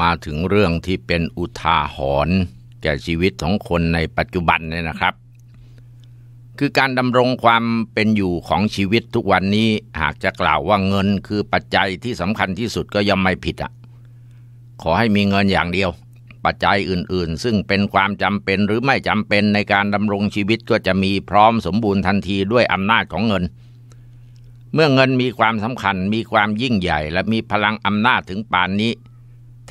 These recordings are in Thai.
มาถึงเรื่องที่เป็นอุทาหรณ์แก่ชีวิตของคนในปัจจุบันเนี่ยนะครับ คือการดำรงความเป็นอยู่ของชีวิตทุกวันนี้ หากจะกล่าวว่าเงินคือปัจจัยที่สำคัญที่สุดก็ย่อมไม่ผิดอะ่ะ ขอให้มีเงินอย่างเดียว ปัจจัยอื่น ๆ ซึ่งเป็นความจำเป็นหรือไม่จำเป็นในการดำรงชีวิตก็จะมีพร้อมสมบูรณ์ทันทีด้วยอำนาจของเงิน เมื่อเงินมีความสำคัญมีความยิ่งใหญ่ และมีพลังอำนาจถึงป่านนี้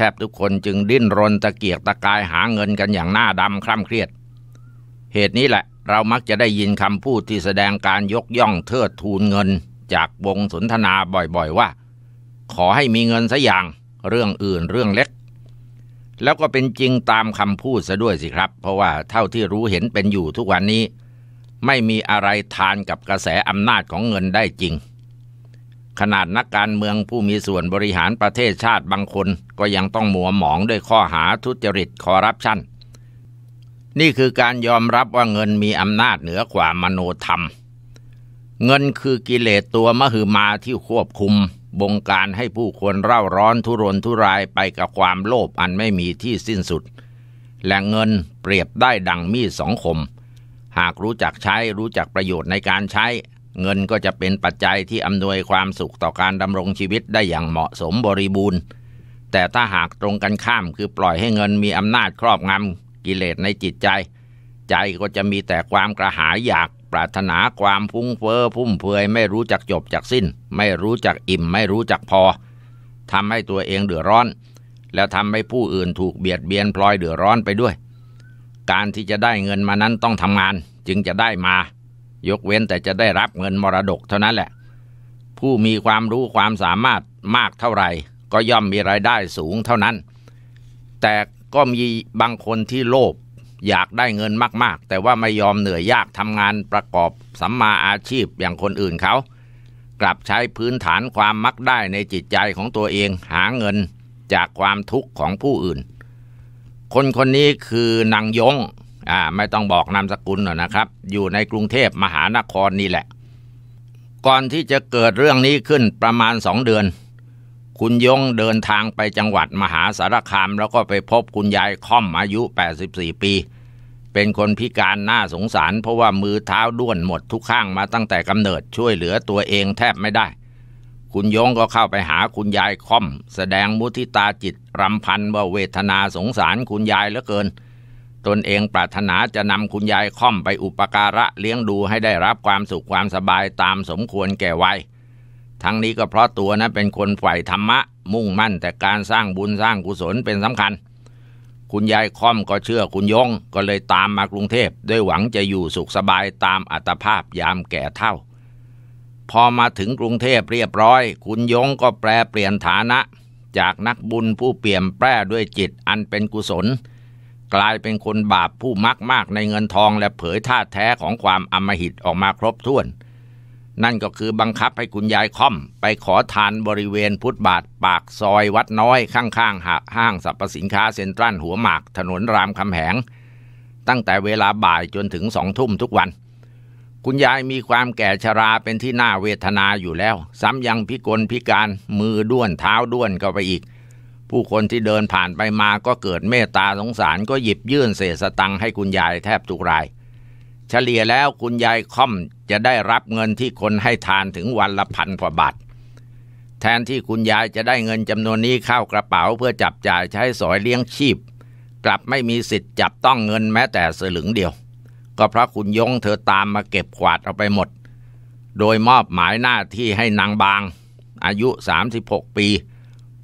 แทบทุกคนจึงดิ้นรนตะเกียกตะกายหาเงินกันอย่างหน้าดำคร่ำเครียด เหตุนี้แหละ เรามักจะได้ยินคำพูดที่แสดงการยกย่องเทิดทูนเงินจากวงสนทนาบ่อยๆว่า ขอให้มีเงินสักอย่างเรื่องอื่นเรื่องเล็ก แล้วก็เป็นจริงตามคำพูดซะด้วยสิครับ เพราะว่าเท่าที่รู้เห็นเป็นอยู่ทุกวันนี้ ไม่มีอะไรทานกับกระแสอำนาจของเงินได้จริงขนาดนักการเมืองผู้มีส่วนบริหารประเทศชาติบางคนก็ยังต้องหมัวหมองด้วยข้อหาทุจริตคอร์รัปชันนี่คือการยอมรับว่าเงินมีอำนาจเหนือกว่ามโนธรรม เงินคือกิเลสตัวมหึมาที่ควบคุม บงการให้ผู้คนเร่าร้อนทุรนทุรายไปกับความโลภอันไม่มีที่สิ้นสุด และเงินเปรียบได้ดังมีดสองคม หากรู้จักใช้รู้จักประโยชน์ในการใช้เงินก็จะเป็นปัจจัยที่อำนวยความสุขต่อการดำรงชีวิตได้อย่างเหมาะสมบริบูรณ์ แต่ถ้าหากตรงกันข้ามคือปล่อยให้เงินมีอำนาจครอบงำกิเลสในจิตใจ ใจก็จะมีแต่ความกระหายอยากปรารถนาความพุ่งเฟ้อพุ่มเพยไม่รู้จักจบจักสิ้น ไม่รู้จักอิ่มไม่รู้จักพอทำให้ตัวเองเดือดร้อน แล้วทำให้ผู้อื่นถูกเบียดเบียนพลอยเดือดร้อนไปด้วย การที่จะได้เงินมานั้นต้องทำงาน จึงจะได้มายกเว้นแต่จะได้รับเงินมรดกเท่านั้นแหละ ผู้มีความรู้ความสามารถมากเท่าไหร่ก็ย่อมมีรายได้สูงเท่านั้น แต่ก็มีบางคนที่โลภอยากได้เงินมากๆ แต่ว่าไม่ยอมเหนื่อยยากทำงานประกอบสัมมาอาชีพอย่างคนอื่นเขา กลับใช้พื้นฐานความมักได้ในจิตใจของตัวเองหาเงินจากความทุกข์ของผู้อื่น คนคนนี้คือนางยงอ่าไม่ต้องบอกนามสกุลหรอกนะครับ อยู่ในกรุงเทพมหานครนี่แหละ ก่อนที่จะเกิดเรื่องนี้ขึ้นประมาณสองเดือน คุณยงเดินทางไปจังหวัดมหาสารคาม แล้วก็ไปพบคุณยายค่อมอายุ 84 ปี เป็นคนพิการน่าสงสารเพราะว่ามือเท้าด้วนหมดทุกข้างมาตั้งแต่กำเนิดช่วยเหลือตัวเองแทบไม่ได้ คุณยงก็เข้าไปหาคุณยายค่อม แสดงมุทิตาจิตรำพันว่าเวทนาสงสารคุณยายเหลือเกินตนเองปรารถนาจะนำคุณยายค่อมไปอุปการะเลี้ยงดูให้ได้รับความสุขความสบายตามสมควรแก่วัย ทั้งนี้ก็เพราะตัวนะเป็นคนใฝ่ธรรมะมุ่งมั่นแต่การสร้างบุญสร้างกุศลเป็นสำคัญ คุณยายค่อมก็เชื่อคุณยงก็เลยตามมากรุงเทพด้วยหวังจะอยู่สุขสบายตามอัตภาพยามแก่เท่า พอมาถึงกรุงเทพเรียบร้อยคุณยงก็แปลเปลี่ยนฐานะ จากนักบุญผู้เปี่ยมแปร่ด้วยจิตอันเป็นกุศลกลายเป็นคนบาปผู้มักมากในเงินทองและเผยท่าแท้ของความอมหิตออกมาครบถ้วน นั่นก็คือบังคับให้คุณยายค่อมไปขอทานบริเวณพุทธบาทปากซอยวัดน้อยข้าง ๆหห้างสรรพสินค้าเซ็นทรัลหัวหมากถนนรามคำแหงตั้งแต่เวลาบ่ายจนถึงสองทุ่มทุกวัน คุณยายมีความแก่ชราเป็นที่น่าเวทนาอยู่แล้ว ซ้ำยังพิกลพิการมือด้วนเท้าด้วนก็ไปอีกผู้คนที่เดินผ่านไปมาก็เกิดเมตตาสงสารก็หยิบยื่นเศษสตังค์ให้คุณยายแทบทุกราย เฉลี่ยแล้วคุณยายค่อมจะได้รับเงินที่คนให้ทานถึงวันละพันกว่าบาทแทนที่คุณยายจะได้เงินจำนวนนี้เข้ากระเป๋า เพื่อจับจ่ายใช้สอยเลี้ยงชีพ กลับไม่มีสิทธิ์จับต้องเงินแม้แต่สลึงเดียว ก็เพราะคุณยงเธอตามมาเก็บขวาดเอาไปหมด โดยมอบหมายหน้าที่ให้นางบาง อายุ 36 ปี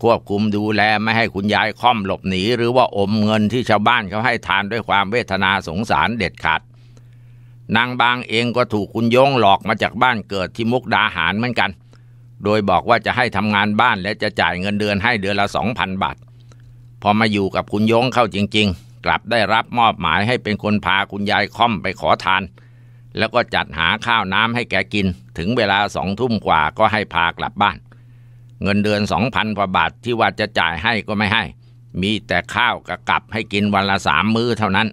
ควบคุมดูแลไม่ให้คุณยายค่อมหลบหนีหรือว่าอมเงินที่ชาวบ้านเขาให้ทานด้วยความเวทนาสงสารเด็ดขาดนางบางเองก็ถูกคุณยงหลอกมาจากบ้านเกิดที่มุกดาหารเหมือนกันโดยบอกว่าจะให้ทำงานบ้านและจะจ่ายเงินเดือนให้เดือนละสองพันบาทพอมาอยู่กับคุณยงเข้าจริง ๆ กลับได้รับมอบหมายให้เป็นคนพาคุณยายค่อมไปขอทาน แล้วก็จัดหาข้าวน้ำให้แกกิน ถึงเวลาสองทุ่มกว่าก็ให้พากลับบ้านเงินเดือนสองพันกว่าบาทที่ว่าจะจ่ายให้ก็ไม่ให้ มีแต่ข้าวกับกับให้กินวันละสามมื้อเท่านั้น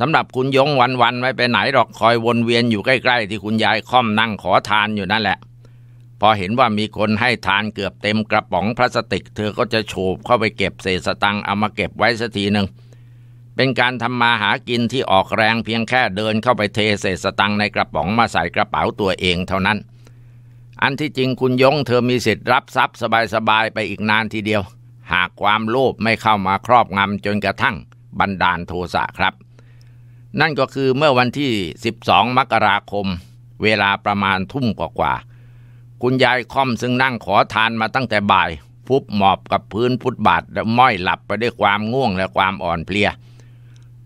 สำหรับคุณยงวันวันไม่ไปไหนหรอกคอยวนเวียนอยู่ใกล้ๆ ที่คุณยายค่อมนั่งขอทานอยู่นั่นแหละ พอเห็นว่ามีคนให้ทานเกือบเต็มกระป๋องพลาสติก เธอก็จะโฉบเข้าไปเก็บเศษสตังเอามาเก็บไว้สักทีหนึ่ง เป็นการทำมาหากินที่ออกแรงเพียงแค่เดินเข้าไปเทเศษสตังในกระป๋องมาใส่กระเป๋าตัวเองเท่านั้นอันที่จริงคุณยงเธอมีสิทธิ์รับทรัพย์สบายๆไปอีกนานทีเดียว หากความโลภไม่เข้ามาครอบงำจนกระทั่งบันดาลโทสะครับ นั่นก็คือเมื่อวันที่ 12 มกราคมเวลาประมาณทุ่มกว่าๆคุณยายค่อมซึ่งนั่งขอทานมาตั้งแต่บ่ายฟุบหมอบกับพื้นพุทบาทและม้อยหลับไปด้วยความง่วงและความอ่อนเพลีย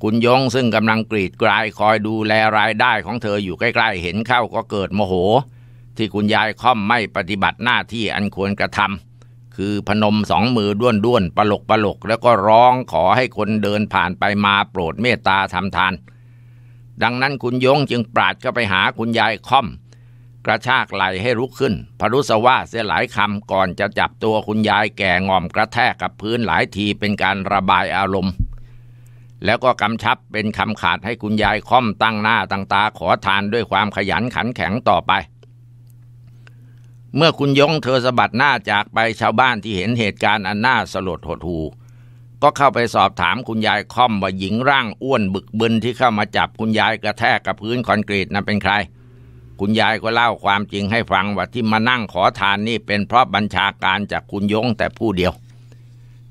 คุณยงซึ่งกำลังกรีดกลายคอยดูแลรายได้ของเธออยู่ใกล้ ๆ เห็นเข้าก็เกิดโมโหที่คุณยายค่อมไม่ปฏิบัติหน้าที่อันควรกระทำคือพนมสองมือด้วนด้วนปลกปลกแล้วก็ร้องขอให้คนเดินผ่านไปมาโปรดเมตตาทำทาน ดังนั้นคุณยงจึงปราดเข้าไปหาคุณยายค่อม กระชากไหลให้ลุกขึ้น พรุสว่าเสียหลายคำก่อนจะจับตัวคุณยายแก่งอมกระแทกกับพื้นหลายทีเป็นการระบายอารมณ์ แล้วก็กำชับเป็นคำขาดให้คุณยายค่อมตั้งหน้าตั้งตาขอทานด้วยความขยันขันแข็งต่อไปเมื่อคุณยงเธอสะบัดหน้าจากไปชาวบ้านที่เห็นเหตุการณ์อันน่าสลดหดหูก็เข้าไปสอบถามคุณยายค่อมว่าหญิงร่างอ้วนบึกบึน ที่เข้ามาจับคุณยายกระแทกกับพื้นคอนกรีตนั้นเป็นใคร คุณยายก็เล่าความจริงให้ฟังว่าที่มานั่งขอทานนี่เป็นเพราะบัญชาการจากคุณยงแต่ผู้เดียว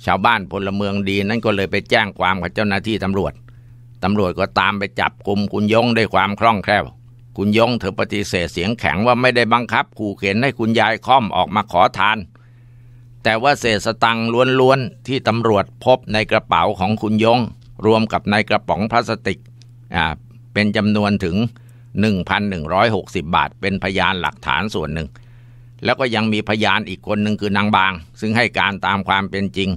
ชาวบ้านพลเมืองดีนั้นก็เลยไปแจ้งความกับเจ้าหน้าที่ตำรวจตำรวจก็ตามไปจับกลุ่มคุณยงได้ความคล่องแคล่วคุณยงเธอปฏิเสธเสียงแข็งว่าไม่ได้บังคับขู่เข็นให้คุณยายค่อมออกมาขอทาน แต่ว่าเศษสตังล้วนๆที่ตำรวจพบในกระเป๋าของคุณยงรวมกับในกระป๋องพลาสติกอ่าเป็นจำนวนถึง 1,160 บาทเป็นพยานหลักฐานส่วนหนึ่ง แล้วก็ยังมีพยานอีกคนหนึ่งคือนางบาง ซึ่งให้การตามความเป็นจริง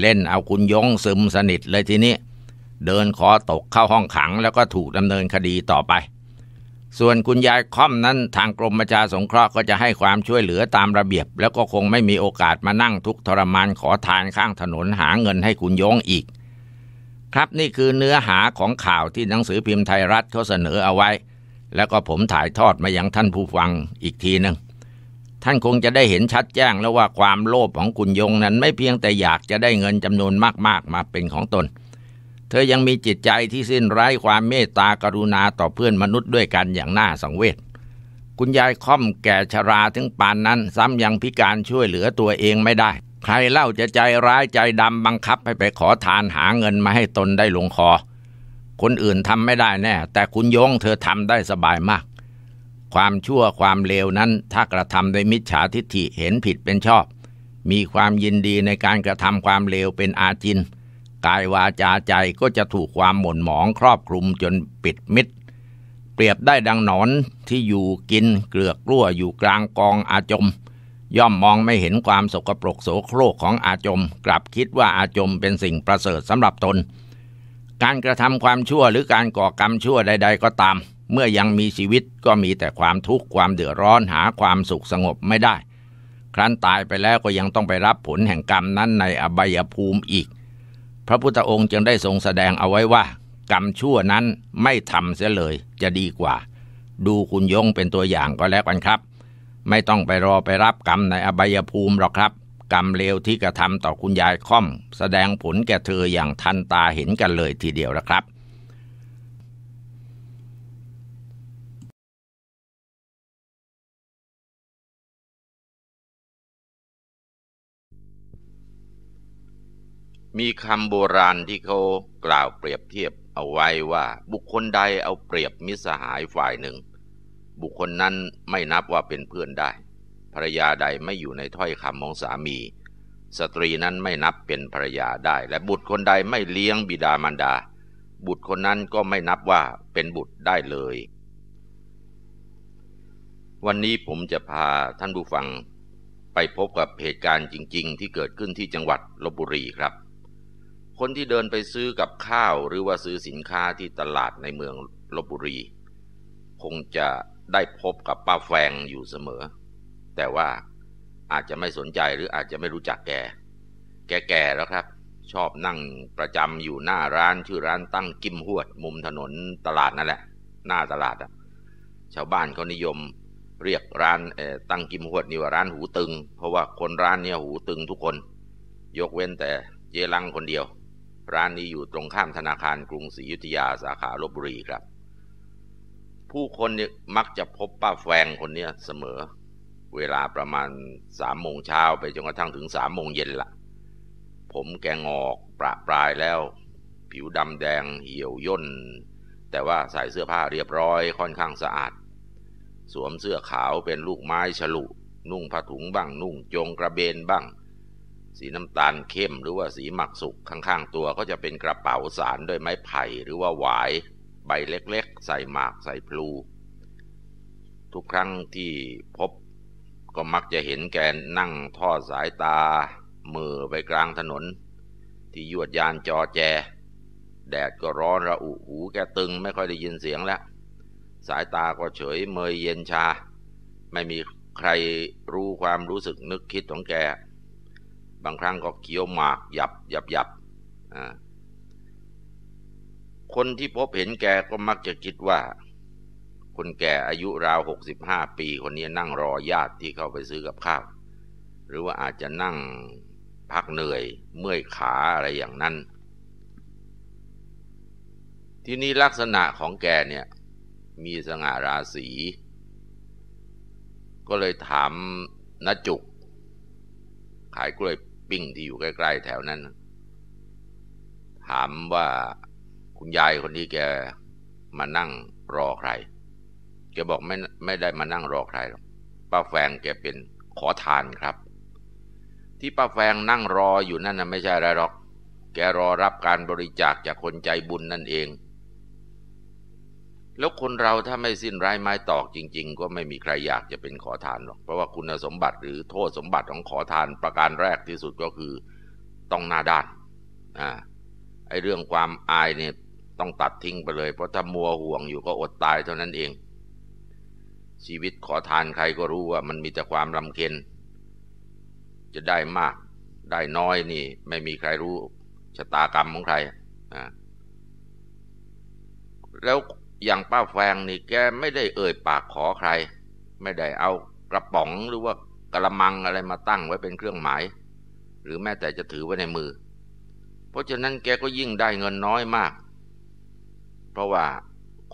เล่นเอาคุณยงซึมสนิทเลยทีนี้เดินขอตกเข้าห้องขัง แล้วก็ถูกดำเนินคดีต่อไปส่วนคุณยายค่อมนั้นทางกรมประชาสงเคราะห์ก็จะให้ความช่วยเหลือตามระเบียบ แล้วก็คงไม่มีโอกาสมานั่งทุกทรมานขอทานข้างถนนหาเงินให้คุณยงอีก ครับนี่คือเนื้อหาของข่าวที่หนังสือพิมพ์ไทยรัฐเขาเสนอเอาไว้ แล้วก็ผมถ่ายทอดมายังท่านผู้ฟังอีกทีหนึ่งท่านคงจะได้เห็นชัดแจ้งแล้วว่าความโลภของคุณยงนั้นไม่เพียงแต่อยากจะได้เงินจำนวนมากๆ มาเป็นของตนเธอยังมีจิตใจที่สิ้นไร้ความเมตตากรุณาต่อเพื่อนมนุษย์ด้วยกันอย่างน่าสังเวช คุณยายค่อมแก่ชราถึงปานนั้น ซ้ำยังพิการช่วยเหลือตัวเองไม่ได้ ใครเล่าจะใจร้ายใจดำบังคับให้ไปขอทานหาเงินมาให้ตนได้ลงคอ คนอื่นทำไม่ได้แน่แต่คุณยงเธอทำได้สบายมาก ความชั่วความเลวนั้นถ้ากระทำโดยมิจฉาทิฐิเห็นผิดเป็นชอบ มีความยินดีในการกระทำความเลวเป็นอาจินกายวาจาใจก็จะถูกความหม่นหมองครอบคลุมจนปิดมิด เปรียบได้ดังหนอนที่อยู่กินเกลือกรั่วอยู่กลางกองอาจม ย่อมมองไม่เห็นความสกปรกโสโครกของอาจม กลับคิดว่าอาจมเป็นสิ่งประเสริฐสำหรับตนการกระทำความชั่วหรือการก่อกรรมชั่วใด ๆ ก็ตาม เมื่อยังมีชีวิตก็มีแต่ความทุกข์ความเดือดร้อนหาความสุขสงบไม่ได้ ครั้นตายไปแล้วก็ยังต้องไปรับผลแห่งกรรมนั้นในอบายภูมิอีกพระพุทธองค์จึงได้ทรงแสดงเอาไว้ว่า กรรมชั่วนั้นไม่ทำเสียเลยจะดีกว่า ดูคุณยงเป็นตัวอย่างก็แล้วกันครับ ไม่ต้องไปรอไปรับกรรมในอบายภูมิหรอกครับ กรรมเลวที่กระทำต่อคุณยายค่อมแสดงผลแก่เธออย่างทันตาเห็นกันเลยทีเดียวนะครับมีคำโบราณที่เขากล่าวเปรียบเทียบเอาไว้ว่า บุคคลใดเอาเปรียบมิสหายฝ่ายหนึ่ง บุคคลนั้นไม่นับว่าเป็นเพื่อนได้ภรรยาใดไม่อยู่ในถ้อยคำของสามี สตรีนั้นไม่นับเป็นภรรยาได้ และบุตรคนใดไม่เลี้ยงบิดามารดา บุตรคนนั้นก็ไม่นับว่าเป็นบุตรได้เลย วันนี้ผมจะพาท่านผู้ฟัง ไปพบกับเหตุการณ์จริง ๆ ที่เกิดขึ้นที่จังหวัดลบบุรีครับคนที่เดินไปซื้อกับข้าวหรือว่าซื้อสินค้าที่ตลาดในเมืองลบบุรี คงจะได้พบกับป้าแฟงอยู่เสมอ แต่ว่าอาจจะไม่สนใจหรืออาจจะไม่รู้จักแกแกแกแล้วครับ ชอบนั่งประจำอยู่หน้าร้านชื่อร้านตั้งกิมหวด มุมถนน ตลาดนั่นแหละ หน้าตลาดอ่ะ ชาวบ้านเขานิยมเรียกร้านตั้งกิมหวดนี่ว่าร้านหูตึง เพราะว่าคนร้านเนี่ยหูตึงทุกคน ยกเว้นแต่เจลังคนเดียวร้านนี้อยู่ตรงข้ามธนาคารกรุงศรีอยุธยาสาขาลบบุรีครับ ผู้คนเนี่ยมักจะพบป้าแฟงคนเนี้ยเสมอ เวลาประมาณสามโมงเช้าไปจนกระทั่งถึงสามโมงเย็นละผมแกงอกประปรายแล้ว ผิวดำแดงเหี่ยวย่น แต่ว่าใส่เสื้อผ้าเรียบร้อยค่อนข้างสะอาด สวมเสื้อขาวเป็นลูกไม้ฉลุ นุ่งผ้าถุงบ้างนุ่งจงกระเบนบ้างสีน้ำตาลเข้มหรือว่าสีหมักสุกข้าง ๆตัวก็จะเป็นกระเป๋าสารด้วยไม้ไผ่หรือว่าหวายใบเล็กๆใส่หมากใส่พลู ทุกครั้งที่พบก็มักจะเห็นแกนั่งทอดสายตาเมือไปกลางถนน ที่ยวดยานจอแจแดดก็ร้อนระอุหูแกตึง ไม่ค่อยได้ยินเสียงแล้วสายตาก็เฉยเมยเย็นชา ไม่มีใครรู้ความรู้สึกนึกคิดของแกบางครั้งก็เคี้ยวหมากหยับหยับหยับคนที่พบเห็นแกก็มักจะคิดว่า คนแก่อายุราวหกสิบห้าปี คนนี้นั่งรอญาติที่เข้าไปซื้อกับข้าวหรือว่าอาจจะนั่งพักเหนื่อยเมื่อยขาอะไรอย่างนั้น ที่นี้ลักษณะของแกเนี่ย มีสง่าราศี ก็เลยถามนจุก ขายกล้วยปิ้งที่อยู่ใกล้ ๆ แถวนั้นถามว่าคุณยายคนนี้แกมานั่งรอใคร แกบอกไม่ไม่ได้มานั่งรอใครหรอกป้าแฟงแกเป็นขอทานครับ ที่ป้าแฟงนั่งรออยู่นั่นนะไม่ใช่อะไรหรอก แกรอรับการบริจาคจากคนใจบุญนั่นเองแล้วคนเราถ้าไม่สิ้นร้ายไม้ตอกจริงๆ ก็ไม่มีใครอยากจะเป็นขอทานหรอก เพราะว่าคุณสมบัติหรือโทษสมบัติของขอทานประการแรกที่สุดก็คือต้องหน้าด้าน อ่า ไอ้เรื่องความอายเนี่ยต้องตัดทิ้งไปเลย เพราะถ้ามัวห่วงอยู่ก็อดตายเท่านั้นเอง ชีวิตขอทานใครก็รู้ว่ามันมีแต่ความลำเค็นจะได้มาก ได้น้อยนี่ ไม่มีใครรู้ชะตากรรมของใครอ่าแล้วอย่างป้าแฟงนี่แกไม่ได้เอ่ยปากขอใคร ไม่ได้เอากระป๋องหรือว่ากระมังอะไรมาตั้งไว้เป็นเครื่องหมาย หรือแม้แต่จะถือไว้ในมือ เพราะฉะนั้นแกก็ยิ่งได้เงินน้อยมาก เพราะว่า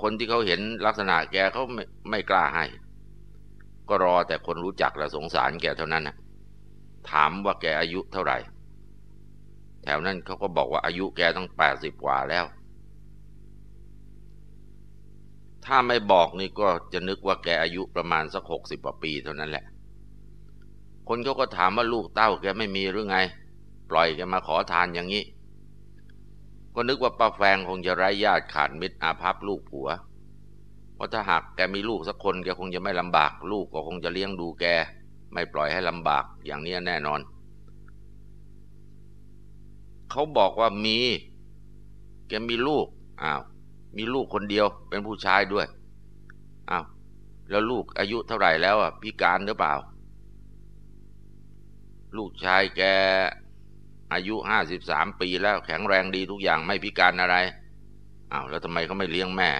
คนที่เขาเห็นลักษณะแกเขาไม่ไม่กล้าให้ ก็รอแต่คนรู้จักและสงสารแกเท่านั้นถามว่าแกอายุเท่าไหร่ แถวนั้นเขาก็บอกว่าอายุแกตั้งแปดสิบกว่าแล้วถ้าไม่บอกนี่ก็จะนึกว่าแกอายุประมาณสักหกสิบกว่าปีเท่านั้นแหละ คนเขาก็ถามว่าลูกเต้าแกไม่มีหรือไง ปล่อยแกมาขอทานอย่างนี้ ก็นึกว่าป้าแฟงคงจะไร้ญาติขาดมิตรอาภัพลูกผัวเพราะถ้าหากแกมีลูกสักคนแกคงจะไม่ลำบาก ลูกก็คงจะเลี้ยงดูแกไม่ปล่อยให้ลำบากอย่างนี้แน่นอน เขาบอกว่ามี แกมีลูกอ้าวมีลูกคนเดียว เป็นผู้ชายด้วย อ้าวแล้วลูกอายุเท่าไหร่แล้วอ่ะ พิการหรือเปล่า ลูกชายแก อายุห้าสิบสามปีแล้ว แข็งแรงดีทุกอย่างไม่พิการอะไรอ้าวแล้วทำไมเขาไม่เลี้ยงแม่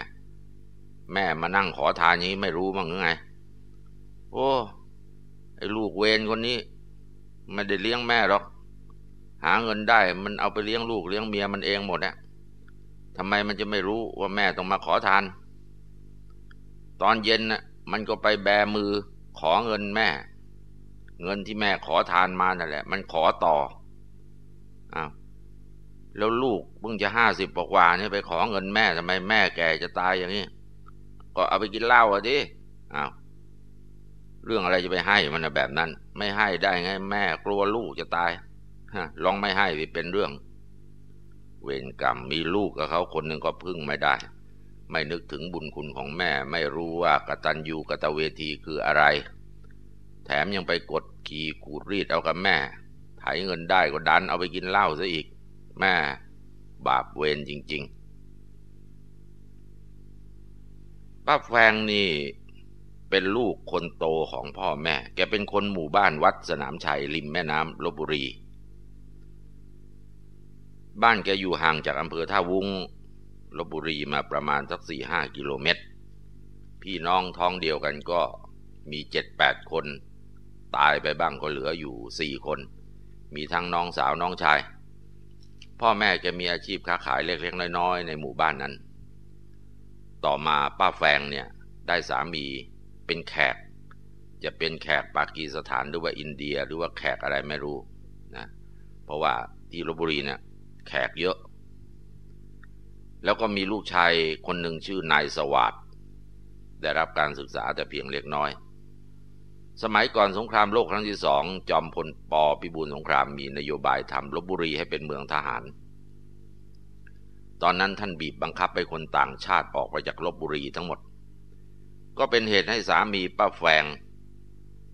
แม่มานั่งขอทานนี้ไม่รู้มั้งหรือไงโอ้ไอ้ลูกเวรคนนี้ไม่ได้เลี้ยงแม่หรอกหาเงินได้มันเอาไปเลี้ยง ลูกเลี้ยงเมียมันเองหมดน่ะทำไมมันจะไม่รู้ ว่าแม่ต้องมาขอทาน ตอนเย็นน่ะมันก็ไปแบมือ ขอเงินแม่ เงินที่แม่ขอทานมานั่นแหละมันขอต่ออ้าวแล้วลูกเพิ่งจะห้าสิบกว่าเนี่ยไปขอเงินแม่ทำไมแม่แก่จะตายอย่างนี้ ก็เอาไปกินเหล้าอ่ะดิอ้าวเรื่องอะไรจะไปให้มันแบบนั้น ไม่ให้ได้ไงแม่ กลัวลูกจะตายฮลองไม่ให้เป็นเรื่องเวรกรรมมีลูกกับเขาคนหนึ่งก็พึ่งไม่ได้ ไม่นึกถึงบุญคุณของแม่ไม่รู้ว่ากตัญญูกตเวทีคืออะไร แถมยังไปกดขี่ขูดรีดเอากับแม่ไถเงินได้ก็ดันเอาไปกินเหล้าซะอีก แม่บาปเวรจริงๆป้าแฟงนี่เป็นลูกคนโตของพ่อแม่ แกเป็นคนหมู่บ้านวัดสนามชัยริมแม่น้ำลบบุรีบ้านแกอยู่ห่างจากอำเภอท่าวุ้งลบบุรีมาประมาณสักสี่ห้ากิโลเมตร พี่น้องท้องเดียวกันก็มีเจ็ดแปดคน ตายไปบ้างก็เหลืออยู่สี่คน มีทั้งน้องสาวน้องชาย พ่อแม่แกมีอาชีพค้าขายเล็กๆ น้อยๆ ในหมู่บ้านนั้น ต่อมาป้าแฟงเนี่ย ได้สามีเป็นแขก จะเป็นแขกปากีสถาน หรือว่าอินเดีย หรือว่าแขกอะไรไม่รู้นะเพราะว่าที่ลบบุรีเนี่ยแขกเยอะ แล้วก็มีลูกชายคนหนึ่งชื่อนายสวัสดได้รับการศึกษาแต่เพียงเล็กน้อย สมัยก่อนสงครามโลกครั้งที่สอง จอมพลปพิบูลสงครามมีนโยบายทำลบบุรีให้เป็นเมืองทหาร ตอนนั้นท่านบีบบังคับไปคนต่างชาติ ออกไปจากลบบุรีทั้งหมด ก็เป็นเหตุให้สามีป้าแฟง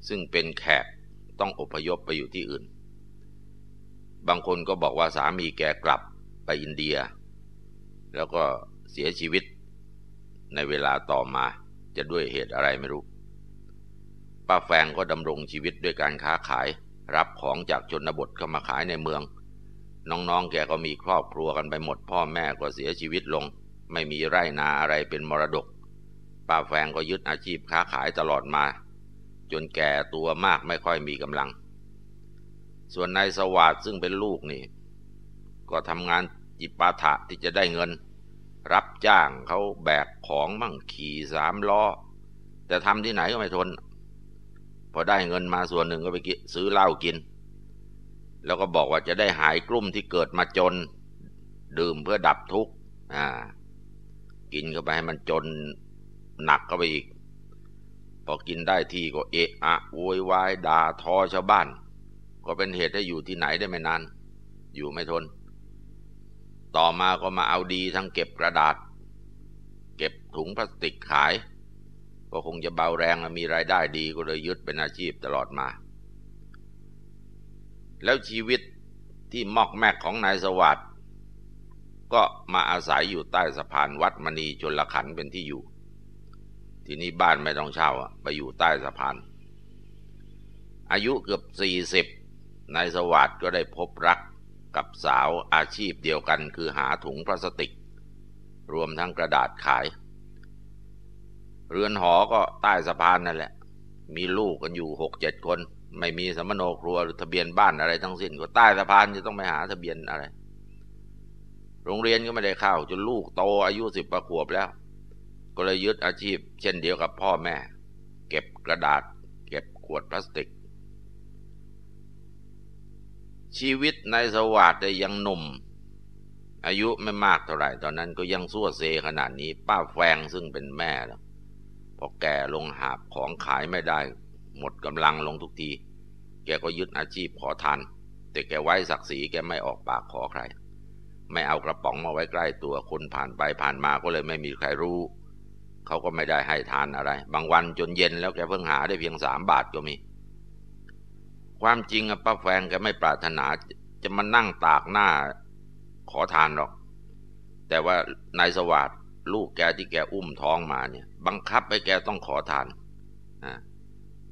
ซึ่งเป็นแขกต้องอพยพไปอยู่ที่อื่นบางคนก็บอกว่าสามีแกกลับไปอินเดีย แล้วก็เสียชีวิต ในเวลาต่อมาจะด้วยเหตุอะไรไม่รู้ป้าแฟงก็ดำรงชีวิตด้วยการค้าขายรับของจากชนบทเข้ามาขายในเมือง น้องๆแกก็มีครอบครัวกันไปหมดพ่อแม่ก็เสียชีวิตลง ไม่มีไร่นาอะไรเป็นมรดกป้าแฟงก็ยึดอาชีพค้าขายตลอดมา จนแก่ตัวมากไม่ค่อยมีกำลังส่วนนายสวัสด์ซึ่งเป็นลูกนี่ ก็ทำงานจิปาถะที่จะได้เงิน รับจ้างเขาแบกของบ้างขี่สามล้อแต่ทำที่ไหนก็ไม่ทนพอได้เงินมาส่วนหนึ่งก็ไปซื้อเหล้ากิน แล้วก็บอกว่าจะได้หายกลุ่มที่เกิดมาจน ดื่มเพื่อดับทุกข์อ่ากินเข้าไป ให้มันจนหนักเข้าไปอีกพอกินได้ที่ก็เอะ อะโวยวายด่าทอชาวบ้านก็เป็นเหตุให้อยู่ที่ไหนได้ไม่นานอยู่ไม่ทน ต่อมาก็มาเอาดีทั้งเก็บกระดาษ เก็บถุงพลาสติกขาย ก็คงจะเบาแรงและมีรายได้ดีก็เลยยึดเป็นอาชีพตลอดมา แล้วชีวิตที่มอกแมกของนายสวัสด์ก็มาอาศัยอยู่ใต้สะพานวัดมณีชนละขันเป็นที่อยู่ ทีนี้บ้านไม่ต้องเช่าไปอยู่ใต้สะพาน อายุเกือบสี่สิบนายสวัสด์ก็ได้พบรักกับสาวอาชีพเดียวกัน คือหาถุงพลาสติก รวมทั้งกระดาษขาย เรือนหอก็ใต้สะพานนั่นแหละ มีลูกกันอยู่หกเจ็ดคน ไม่มีสมโนครัวหรือทะเบียนบ้านอะไรทั้งสิ้นก็ใต้สะพานจะต้องไปหาทะเบียนอะไร โรงเรียนก็ไม่ได้เข้า จนลูกโตอายุสิบประขวบแล้ว ก็เลยยึดอาชีพเช่นเดียวกับพ่อแม่ เก็บกระดาษเก็บขวดพลาสติกชีวิตในสวัสดิ์ยังหนุ่ม อายุไม่มากเท่าไหร่ ตอนนั้นก็ยังสั่วเซขนาดนี้ ป้าแฟงซึ่งเป็นแม่พอแกลงหาบของขายไม่ได้หมดกำลังลงทุกที แกก็ยึดอาชีพขอทานแต่แกไว้ศักดิ์ศรีแกไม่ออกปากขอใคร ไม่เอากระป๋องมาไว้ใกล้ตัวคนผ่านไปผ่านมาก็เลยไม่มีใครรู้ เขาก็ไม่ได้ให้ทานอะไร บางวันจนเย็นแล้วแกเพิ่งหาได้เพียงสามบาทก็มีความจริงอะป้าแฟงแกไม่ปรารถนา จะมานั่งตากหน้าขอทานหรอก แต่ว่านายสวัสดลูกแกที่แกอุ้มท้องมาเนี่ย บังคับให้แกต้องขอทานอ่า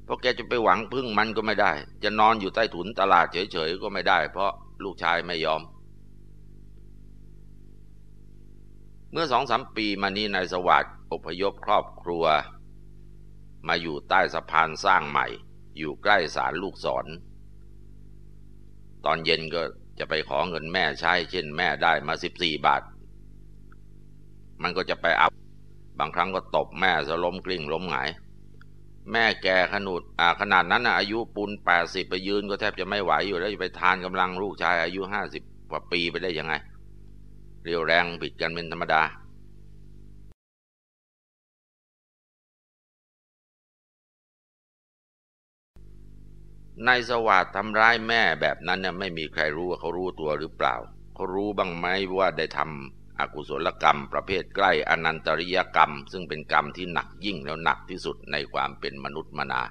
เพราะแกจะไปหวังพึ่งมันก็ไม่ได้ จะนอนอยู่ใต้ถุนตลาดเฉยๆ ก็ไม่ได้ เพราะลูกชายไม่ยอม เมื่อสองสามปีมานี้นายสวัสด์อพยพครอบครัว มาอยู่ใต้สะพานสร้างใหม่อยู่ใกล้ศาลลูกศร ตอนเย็นก็จะไปขอเงินแม่ใช้ เช่นแม่ได้มาสิบสี่บาท มันก็จะไปอับ บางครั้งก็ตบแม่ซะล้มกลิ้งล้มหงาย แม่แกขนุดอ่าขนาดนั้นนะอายุปูนแปดสิบไปยืนก็แทบจะไม่ไหวอยู่แล้วจะไปทานกำลังลูกชายอายุห้าสิบกว่าปีไปได้ยังไง เรียวแรงผิดกันเป็นธรรมดานายสวัสด์ทำร้ายแม่แบบนั้นเนี่ยไม่มีใครรู้ว่าเขารู้ตัวหรือเปล่าเขารู้บ้างไหมว่าได้ทำอกุศลกรรม ประเภทใกล้อนันตริยกรรม ซึ่งเป็นกรรมที่หนักยิ่งแล้วหนักที่สุดในความเป็นมนุษย์มนา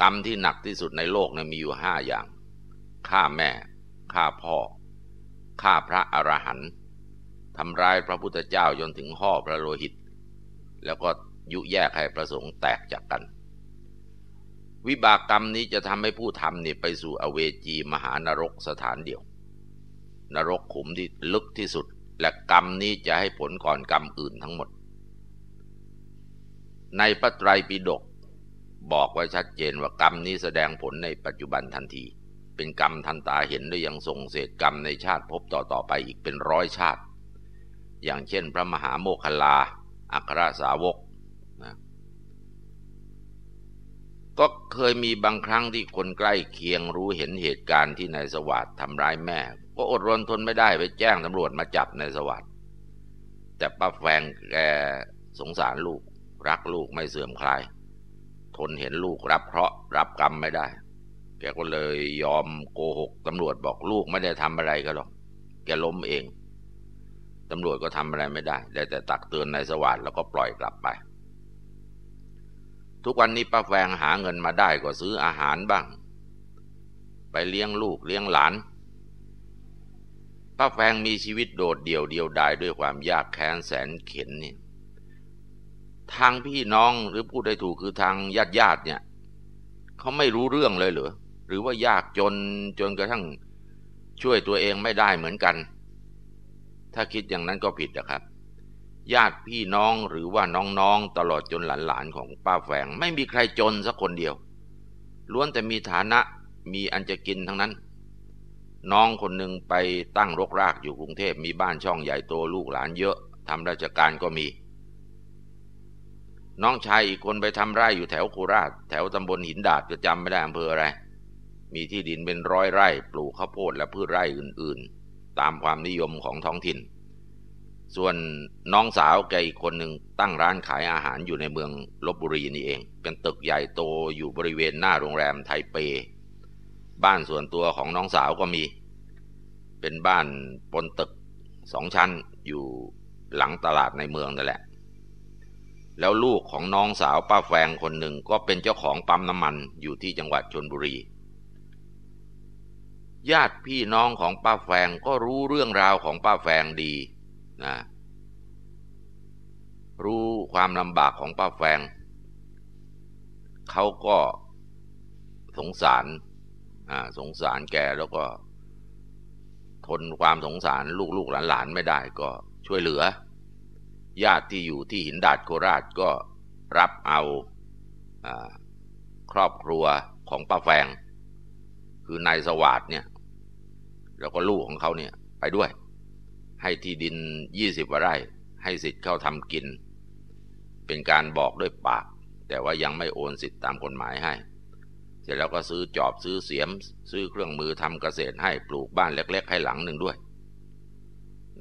กรรมที่หนักที่สุดในโลกเนี่ยมีอยู่ห้าอย่างฆ่าแม่ฆ่าพ่อฆ่าพระอรหันต์ทำร้ายพระพุทธเจ้าจนถึงห่อพระโลหิต แล้วก็ยุแยกให้ประสงค์แตกจากกันวิบากกรรมนี้จะทำให้ผู้ทำเนี่ยไปสู่อเวจีมหานรกสถานเดียว นรกขุมที่ลึกที่สุดและกรรมนี้จะให้ผลก่อนกรรมอื่นทั้งหมด ในพระไตรปิฎกบอกไว้ชัดเจนว่ากรรมนี้แสดงผลในปัจจุบันทันที เป็นกรรมทันตาเห็นได้ยังทรงเศษกรรมในชาติพบต่อๆไปอีกเป็นร้อยชาติ อย่างเช่นพระมหาโมคคลา อัครสาวกก็เคยมีบางครั้งที่คนใกล้เคียงรู้เห็นเหตุการณ์ที่นายสวัสด์ทำร้ายแม่ก็อดรนทนไม่ได้ไปแจ้งตำรวจมาจับนายสวัสด์แต่ป้าแฟงแกสงสารลูก รักลูกไม่เสื่อมคลาย ทนเห็นลูกรับเคราะห์รับกรรมไม่ได้แกก็เลยยอมโกหกตำรวจบอกลูกไม่ได้ทำอะไรกันหรอกแกล้มเองตำรวจก็ทำอะไรไม่ได้ได้แต่ตักเตือนนายสวัสด์แล้วก็ปล่อยกลับไปทุกวันนี้ป้าแวงหาเงินมาได้ก็ซื้ออาหารบ้าง ไปเลี้ยงลูกเลี้ยงหลานป้าแวงมีชีวิตโดดเดี่ยวเดียวดายด้วยความยากแค้นแสนเข็นนี่ทางพี่น้องหรือพูดได้ถูกคือทางญาติญาติเนี่ยเขาไม่รู้เรื่องเลยเหรอหรือว่ายากจนจนกระทั่งช่วยตัวเองไม่ได้เหมือนกัน ถ้าคิดอย่างนั้นก็ผิดนะครับญาติพี่น้องหรือว่าน้อง ๆ ตลอดจนหลานๆ ของป้าแฝงไม่มีใครจนสักคนเดียว ล้วนแต่มีฐานะมีอันจะกินทั้งนั้น น้องคนหนึ่งไปตั้งรกรากอยู่กรุงเทพมีบ้านช่องใหญ่โตลูกหลานเยอะ ทำราชการก็มี น้องชายอีกคนไปทำไร่อยู่แถวโคราชแถวตำบลหินดาดก็จำไม่ได้อำเภออะไร มีที่ดินเป็นร้อยไร่ ปลูกข้าวโพดและพืชไร่อื่นๆ ตามความนิยมของท้องถิ่นส่วนน้องสาวแกอีกคนหนึ่งตั้งร้านขายอาหารอยู่ในเมืองลบบุรีนี่เอง เป็นตึกใหญ่โตอยู่บริเวณหน้าโรงแรมไทเป บ้านส่วนตัวของน้องสาวก็มี เป็นบ้านบนตึกสองชั้นอยู่หลังตลาดในเมืองนั่นแหละ แล้วลูกของน้องสาวป้าแฟงคนหนึ่งก็เป็นเจ้าของปั๊มน้ำมันอยู่ที่จังหวัดชนบุรี ญาติพี่น้องของป้าแฟงก็รู้เรื่องราวของป้าแฟงดีนะรู้ความลำบากของป้าแฟง เขาก็สงสาร สงสารแกแล้วก็ ทนความสงสาร ลูก ๆ หลาน ๆ ไม่ได้ก็ช่วยเหลือ ญาติที่อยู่ที่หินดาดโคราชก็รับเอาอครอบครัวของป้าแฟง คือนายสวัสดเนี่ย แล้วก็ลูกของเขาเนี่ยไปด้วยให้ที่ดินยี่สิบไร่ให้สิทธิ์เข้าทำกิน เป็นการบอกด้วยปาก แต่ว่ายังไม่โอนสิทธิ์ตามกฎหมายให้ เสร็จแล้วก็ซื้อจอบซื้อเสียม ซื้อเครื่องมือทำเกษตรให้ปลูกบ้านเล็กๆ ให้หลังหนึ่งด้วย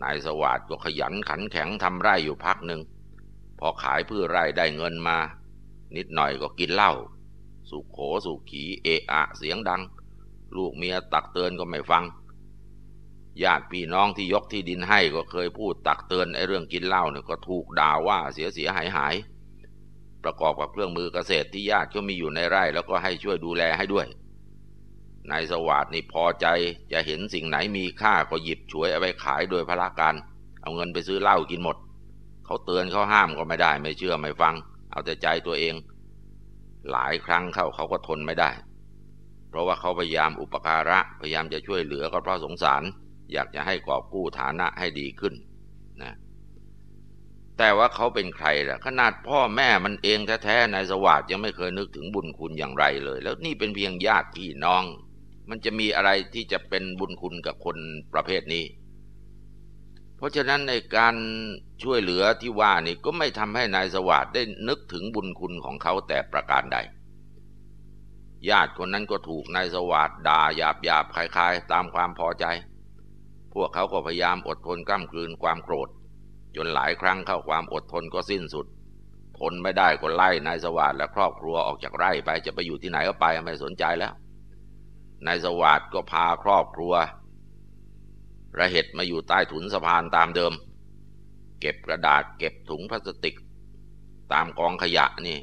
นายสวัสด์ก็ขยันขันแข็งทำไร่อยู่พักหนึ่ง พอขายพืชไร่ได้เงินมา นิดหน่อยก็กินเหล้าสุขโขสุขขีเอะอะเสียงดัง ลูกเมียตักเตือนก็ไม่ฟังญาติพี่น้องที่ยกที่ดินให้ก็เคยพูดตักเตือนไอ้เรื่องกินเหล้าเนี่ยก็ถูกด่าว่าเสียเสียหายหายประกอบกับเครื่องมือเกษตรที่ญาติเขามีอยู่ในไร่ แล้วก็ให้ช่วยดูแลให้ด้วยนายสวัสดนี่พอใจจะเห็นสิ่งไหนมีค่า ก็หยิบฉวยเอาไปขายโดยพละการ เอาเงินไปซื้อเหล้ากินหมด เขาเตือนเขาห้ามก็ไม่ได้ ไม่เชื่อไม่ฟัง เอาแต่ใจตัวเอง หลายครั้งเข้าเขาก็ทนไม่ได้ เพราะว่าเขาพยายามอุปการะพยายามจะช่วยเหลือก็เพราะสงสารอยากจะให้กอบกู้ฐานะให้ดีขึ้นนะแต่ว่าเขาเป็นใครล่ะ ขนาดพ่อแม่มันเอง แท้ๆนายสวัสดยังไม่เคยนึกถึงบุญคุณอย่างไรเลย แล้วนี่เป็นเพียงญาติพี่น้องมันจะมีอะไรที่จะเป็นบุญคุณกับคนประเภทนี้ เพราะฉะนั้นในการช่วยเหลือที่ว่านี่ก็ไม่ทำให้นายสวัสดได้นึกถึงบุญคุณของเขาแต่ประการใดญาติคนนั้นก็ถูกนายสวัสดด่าหยาบหยาบคลาย ๆ ตามความพอใจพวกเขาก็พยายามอดทนกล้ามคืนความโกรธ จนหลายครั้งเข้าความอดทนก็สิ้นสุดทนไม่ได้ก็ไล่นายสวัสด์และครอบครัวออกจากไร่ไปจะไปอยู่ที่ไหนก็ไปไม่สนใจแล้วนายสวัสด์ก็พาครอบครัว ระเห็ดมาอยู่ใต้ถุนสะพานตามเดิม เก็บกระดาษเก็บถุงพลาสติกตามกองขยะนี่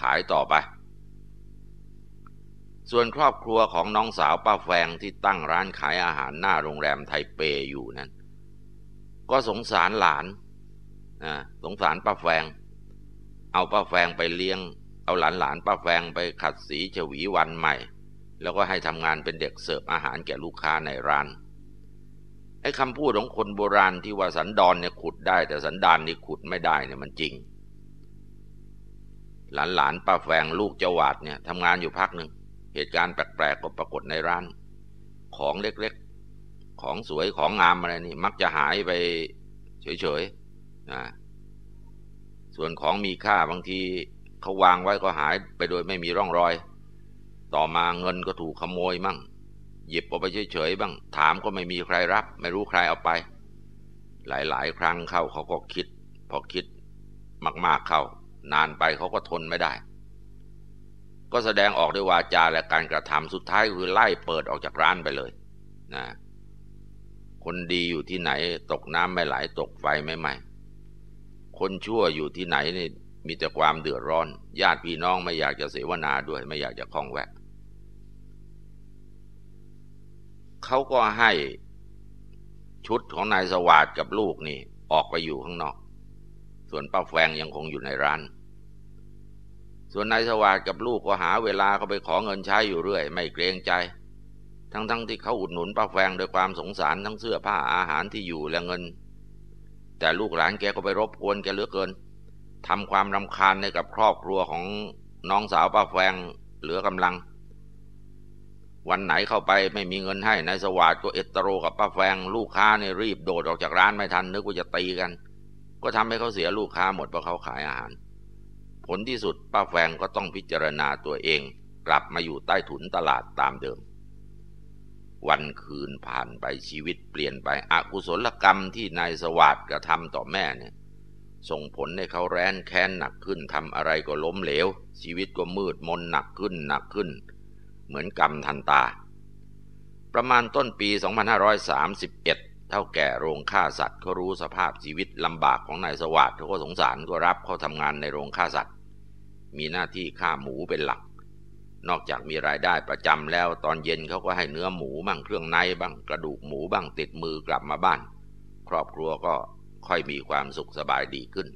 ขายต่อไปส่วนครอบครัวของน้องสาวป้าแฟงที่ตั้งร้านขายอาหารหน้าโรงแรมไทเปอยู่นั้น ก็สงสารหลานนะสงสารป้าแฟงเอาป้าแฟงไปเลี้ยง เอาหลานหลานป้าแฟงไปขัดสีฉวีวันใหม่ แล้วก็ให้ทำงานเป็นเด็กเสิร์ฟอาหารแก่ลูกค้าในร้านไอ้คำพูดของคนโบราณที่ว่าสันดอนเนี่ยขุดได้แต่สันดานนี่ขุดไม่ได้เนี่ยมันจริง หลานหลานป้าแฟงลูกเจ้าวาดเนี่ยทำงานอยู่พักหนึ่งเหตุการณ์แปลกๆก็ปรากฏในร้าน ของเล็กๆ ของสวยของงามอะไรนี่มักจะหายไปเฉยๆนะส่วนของมีค่าบางทีเขาวางไว้ก็หายไปโดยไม่มีร่องรอย ต่อมาเงินก็ถูกขโมยมั่ง หยิบเอาไปเฉยๆบ้าง ถามก็ไม่มีใครรับ ไม่รู้ใครเอาไป หลายๆครั้งเข้าเขาก็คิด พอคิดมากๆเข้า นานไปเขาก็ทนไม่ได้ก็แสดงออกด้วยวาจาและการกระทำสุดท้ายคือไล่เปิดออกจากร้านไปเลยนะ คนดีอยู่ที่ไหน ตกน้ำไม่ไหลตกไฟไม่ไหม คนชั่วอยู่ที่ไหนนี่มีแต่ความเดือดร้อน ญาติพี่น้องไม่อยากจะเสวนาด้วย ไม่อยากจะคล้องแวะเขาก็ให้ชุดของนายสวัสดกับลูกนี่ ออกไปอยู่ข้างนอก ส่วนป้าแฟงยังคงอยู่ในร้านส่วนนายสวัสดิ์กับลูกก็หาเวลาเขาไปขอเงินใช้อยู่เรื่อย ไม่เกรงใจ ทั้งๆทที่เขาอุดหนุนป้าแฟงโดยความสงสารทั้งเสื้อผ้าอาหารที่อยู่และเงิน แต่ลูกหลานแกก็ไปรบกวนแกเหลือเกิน ทำความรำคาญให้กับครอบครัวของน้องสาวป้าแฟงเหลือกำลัง วันไหนเข้าไปไม่มีเงินให้นายสวัสดิ์ก็เอตโรกับป้าแฟง ลูกค้าเนี่รีบโดดออกจากร้านไม่ทันนึกว่าจะตีกัน ก็ทำให้เขาเสียลูกค้าหมดเพราะเขาขายอาหารผลที่สุดป้าแฟงก็ต้องพิจารณาตัวเองกลับมาอยู่ใต้ถุนตลาดตามเดิม วันคืนผ่านไปชีวิตเปลี่ยนไปอกุศลกรรมที่นายสวัสด์กระทำต่อแม่เนี่ยส่งผลให้เขาแร้นแค้นหนักขึ้นทำอะไรก็ล้มเหลว ชีวิตก็มืดมนหนักขึ้นหนักขึ้นเหมือนกรรมทันตา ประมาณต้นปี 2531เท่าแก่โรงฆ่าสัตว์เขารู้สภาพชีวิตลำบากของนายสวัสดิ์เขาก็สงสารก็รับเขาทำงานในโรงฆ่าสัตว์ มีหน้าที่ฆ่าหมูเป็นหลัก นอกจากมีรายได้ประจำแล้ว ตอนเย็นเขาก็ให้เนื้อหมูบ้างเครื่องในบ้างกระดูกหมูบ้างติดมือกลับมาบ้าน ครอบครัวก็ค่อยมีความสุขสบายดีขึ้น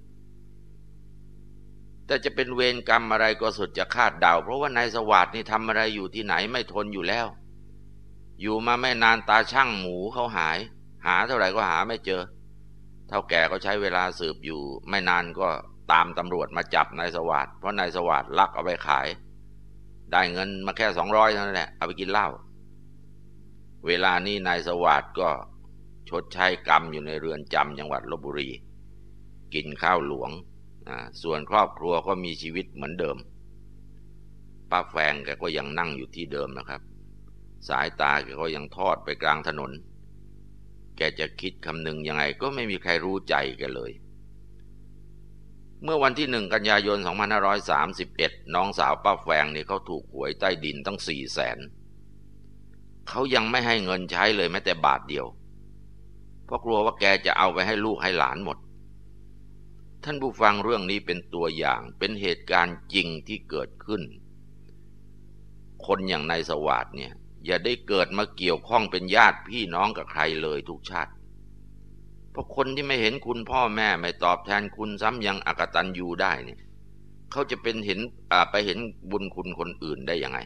แต่จะเป็นเวรกรรมอะไรก็สุดจะคาดเดาเพราะว่านายสวัสดิ์นี่ทำอะไรอยู่ที่ไหนไม่ทนอยู่แล้ว อยู่มาไม่นานตาช่างหมูเขาหายหาเท่าไหร่ก็หาไม่เจอ เท่าแก่ก็ใช้เวลาสืบอยู่ ไม่นานก็ตามตำรวจมาจับนายสวัสด์เพราะนายสวัสด์ลักเอาไปขาย ได้เงินมาแค่สองร้อยเท่านั้นแหละเอาไปกินเหล้า เวลานี้นายสวัสด์ก็ชดใช้กรรมอยู่ในเรือนจำจังหวัดลบบุรี กินข้าวหลวง ส่วนครอบครัวก็มีชีวิตเหมือนเดิมป้าแฟงแกก็ยังนั่งอยู่ที่เดิมนะครับ สายตาแกก็ยังทอดไปกลางถนนแกจะคิดคำหนึ่งยังไงก็ไม่มีใครรู้ใจแกเลย เมื่อวันที่หนึ่งกันยายน 2531 น้องสาวป้าแฟงนี่เขาถูกหวยใต้ดินตั้งสี่แสน เขายังไม่ให้เงินใช้เลยแม้แต่บาทเดียว เพราะกลัวว่าแกจะเอาไปให้ลูกให้หลานหมด ท่านผู้ฟังเรื่องนี้เป็นตัวอย่างเป็นเหตุการณ์จริงที่เกิดขึ้น คนอย่างนายสวัสด์เนี่ยอย่าได้เกิดมาเกี่ยวข้องเป็นญาติพี่น้องกับใครเลยทุกชาติ เพราะคนที่ไม่เห็นคุณพ่อแม่ไม่ตอบแทนคุณซ้ำยังอกตันยูได้เนี่ย เขาจะเป็นเห็นไปเห็นบุญคุณคนอื่นได้ยังไง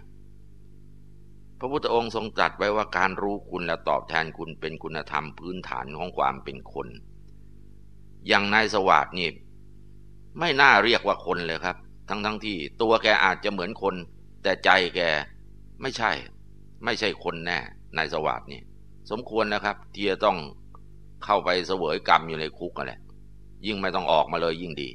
พระพุทธองค์ทรงตรัสไว้ว่าการรู้คุณและตอบแทนคุณเป็นคุณธรรมพื้นฐานของความเป็นคน อย่างนายสวัสดนี่ไม่น่าเรียกว่าคนเลยครับ ทั้งทั้งที่ ตัวแกอาจจะเหมือนคน แต่ใจแกไม่ใช่ไม่ใช่คนแน่นายสวัสด์เนี่ย สมควรนะครับที่จะต้องเข้าไปเสวยกรรมอยู่ในคุกกันแหละ ยิ่งไม่ต้องออกมาเลยยิ่งดี